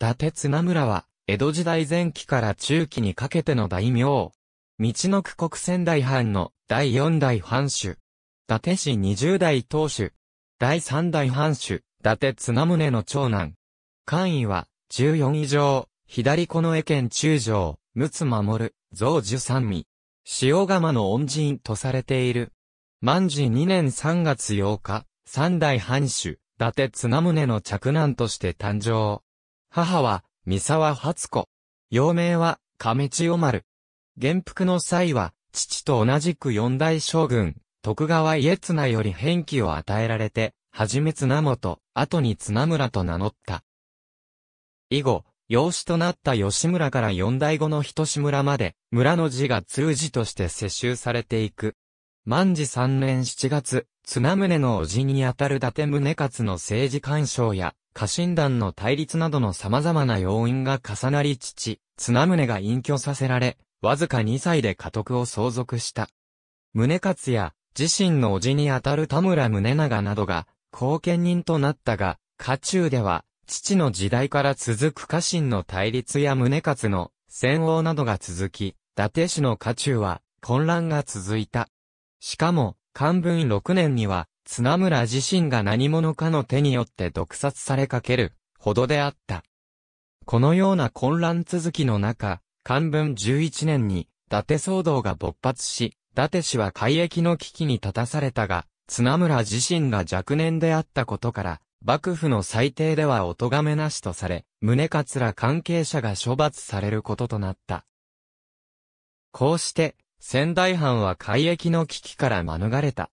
伊達綱村は、江戸時代前期から中期にかけての大名。道の区国仙台藩の第四代藩主。伊達氏二十代当主。第三代藩主、伊達綱宗の長男。官位は、十四以上、左この江県中将、陸奥守、増寿三味。塩釜の恩人とされている。万治二年三月八日、三代藩主、伊達綱宗の嫡男として誕生。母は、三沢初子。幼名は、亀千代丸。元服の際は、父と同じく四代将軍、徳川家綱より返記を与えられて、はじめ綱本、後に綱村と名乗った。以後、養子となった吉村から四代後の人志村まで、村の字が通字として接収されていく。万治三年七月、綱宗の叔父にあたる伊達宗勝の政治干渉や、家臣団の対立などの様々な要因が重なり父、綱宗が隠居させられ、わずか2歳で家督を相続した。宗勝や、自身の叔父にあたる田村宗長などが、後見人となったが、家中では、父の時代から続く家臣の対立や宗勝の戦王などが続き、伊達氏の家中は混乱が続いた。しかも、漢文6年には、綱村自身が何者かの手によって毒殺されかけるほどであった。このような混乱続きの中、漢文11年に、伊達騒動が勃発し、伊達氏は海域の危機に立たされたが、綱村自身が若年であったことから、幕府の最低ではお咎めなしとされ、宗勝ら関係者が処罰されることとなった。こうして、仙台藩は海域の危機から免れた。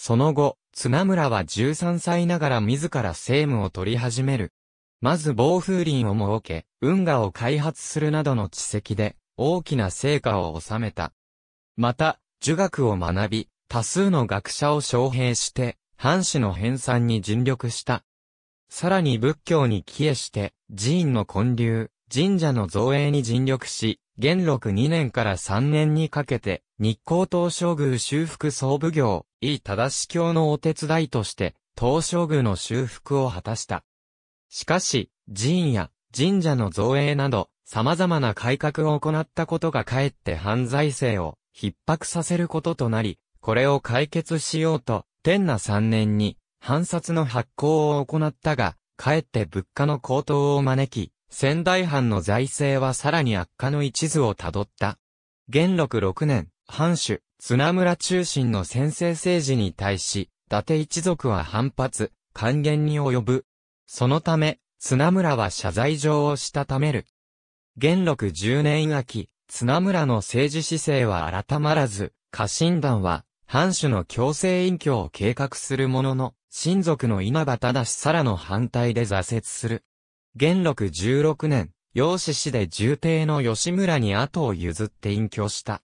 その後、綱村は13歳ながら自ら政務を取り始める。まず暴風林を設け、運河を開発するなどの知識で、大きな成果を収めた。また、儒学を学び、多数の学者を招聘して、藩士の編纂に尽力した。さらに仏教に帰依して、寺院の建立、神社の造営に尽力し、元禄2年から3年にかけて、日光東照宮修復総奉行、井忠司教のお手伝いとして、東照宮の修復を果たした。しかし、寺院や神社の造営など、様々な改革を行ったことがかえって犯罪性を逼迫させることとなり、これを解決しようと、天那3年に、藩札の発行を行ったが、かえって物価の高騰を招き、仙台藩の財政はさらに悪化の一途をたどった。元禄6年、藩主、綱村中心の先制政治に対し、伊達一族は反発、還元に及ぶ。そのため、綱村は謝罪状をしたためる。元禄10年秋、綱村の政治姿勢は改まらず、家臣団は、藩主の強制隠居を計画するものの、親族の稲葉忠さらの反対で挫折する。元禄16年、養子氏で重帝の吉村に後を譲って隠居した。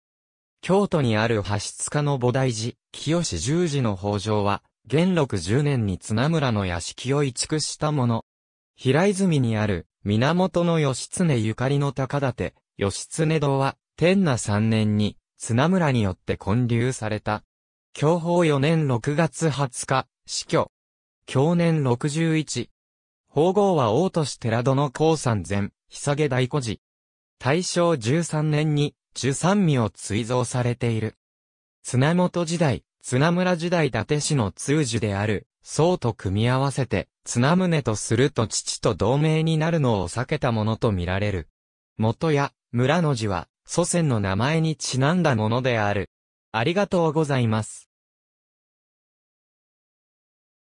京都にある派出家の菩提寺、清十字の法上は、元禄10年に綱村の屋敷を移築したもの。平泉にある、源の義経ゆかりの高立、義経堂は、天那3年に、綱村によって建立された。享保4年6月20日、死去。享年61、法号は王都市寺殿高山前、さ下大孤児。大正13年に、十三味を追蔵されている。綱本時代、綱村時代伊達氏の通樹である、僧と組み合わせて、綱宗とすると父と同盟になるのを避けたものとみられる。元や、村の字は、祖先の名前にちなんだものである。ありがとうございます。